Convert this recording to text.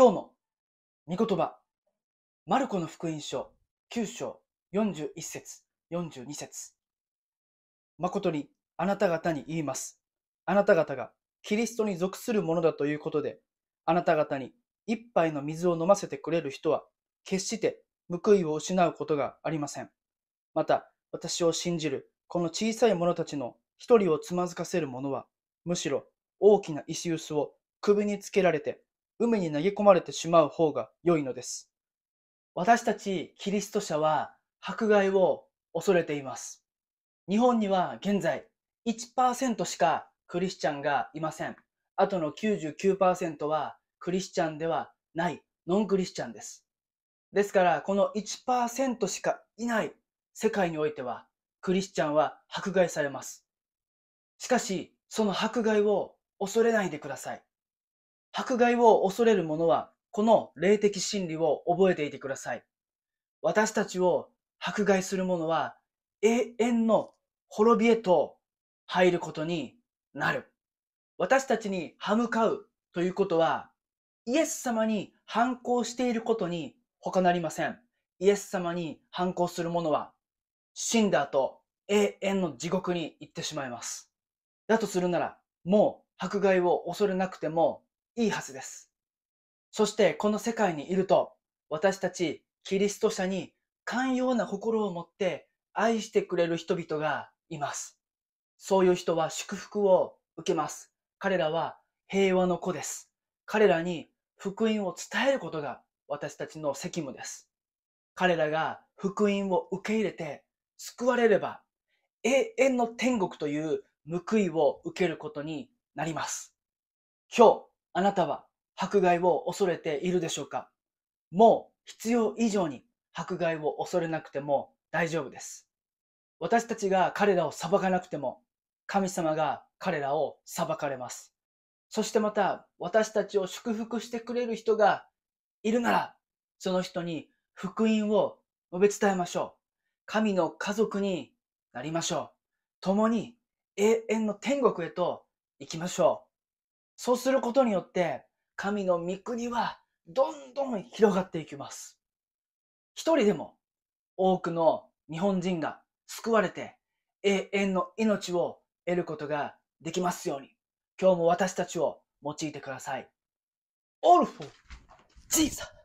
今日の御言葉マルコの福音書9章41節42節誠にあなた方に言います。あなた方がキリストに属するものだということで、あなた方に一杯の水を飲ませてくれる人は、決して報いを失うことがありません。また、私を信じるこの小さい者たちの一人をつまずかせる者は、むしろ大きな石臼を首につけられて海に投げ込まれてしまう方が良いのです。私たちキリスト者は迫害を恐れています。日本には現在1%しかクリスチャンがいません。あとの99%はクリスチャンではないノンクリスチャンです。ですからこの1%しかいない世界においてはクリスチャンは迫害されます。しかしその迫害を恐れないでください。迫害を恐れる者は、この霊的真理を覚えていてください。私たちを迫害する者は、永遠の滅びへと入ることになる。私たちに歯向かうということは、イエス様に反抗していることに他なりません。イエス様に反抗する者は、死んだ後、永遠の地獄に行ってしまいます。だとするなら、もう迫害を恐れなくても、いいはずです。そしてこの世界にいると私たちキリスト者に寛容な心を持って愛してくれる人々がいます。そういう人は祝福を受けます。彼らは平和の子です。彼らに福音を伝えることが私たちの責務です。彼らが福音を受け入れて救われれば永遠の天国という報いを受けることになります。今日、あなたは迫害を恐れているでしょうかもう必要以上に迫害を恐れなくても大丈夫です。私たちが彼らを裁かなくても神様が彼らを裁かれます。そしてまた私たちを祝福してくれる人がいるならその人に福音を述べ伝えましょう。神の家族になりましょう。共に永遠の天国へと行きましょう。そうすることによって、神の御国はどんどん広がっていきます。一人でも多くの日本人が救われて永遠の命を得ることができますように、今日も私たちを用いてください。オルフォ、ジーザ